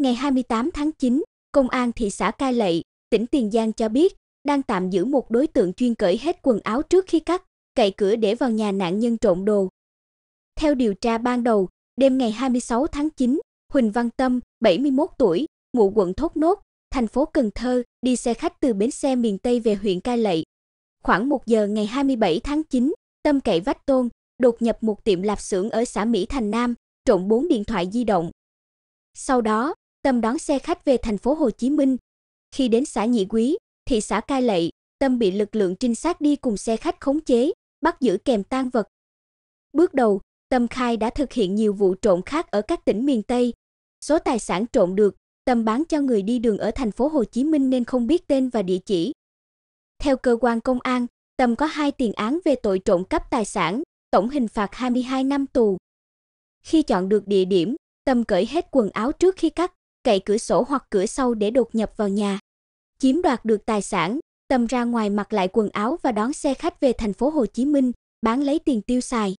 Ngày 28 tháng 9, Công an thị xã Cai Lậy, tỉnh Tiền Giang cho biết đang tạm giữ một đối tượng chuyên cởi hết quần áo trước khi cắt, cậy cửa để vào nhà nạn nhân trộm đồ. Theo điều tra ban đầu, đêm ngày 26 tháng 9, Huỳnh Văn Tâm, 71 tuổi, ngụ quận Thốt Nốt, thành phố Cần Thơ, đi xe khách từ bến xe miền Tây về huyện Cai Lậy. Khoảng 1 giờ ngày 27 tháng 9, Tâm cậy vách tôn, đột nhập một tiệm lạp xưởng ở xã Mỹ Thành Nam, trộm 4 điện thoại di động. Sau đó, Tâm đón xe khách về thành phố Hồ Chí Minh. Khi đến xã Nhị Quý, thị xã Cai Lậy, Tâm bị lực lượng trinh sát đi cùng xe khách khống chế, bắt giữ kèm tang vật. Bước đầu, Tâm khai đã thực hiện nhiều vụ trộm khác ở các tỉnh miền Tây. Số tài sản trộm được, Tâm bán cho người đi đường ở thành phố Hồ Chí Minh nên không biết tên và địa chỉ. Theo cơ quan công an, Tâm có hai tiền án về tội trộm cắp tài sản, tổng hình phạt 22 năm tù. Khi chọn được địa điểm, Tâm cởi hết quần áo trước khi cắt, cậy cửa sổ hoặc cửa sau để đột nhập vào nhà, chiếm đoạt được tài sản, tầm ra ngoài mặc lại quần áo và đón xe khách về thành phố Hồ Chí Minh, bán lấy tiền tiêu xài.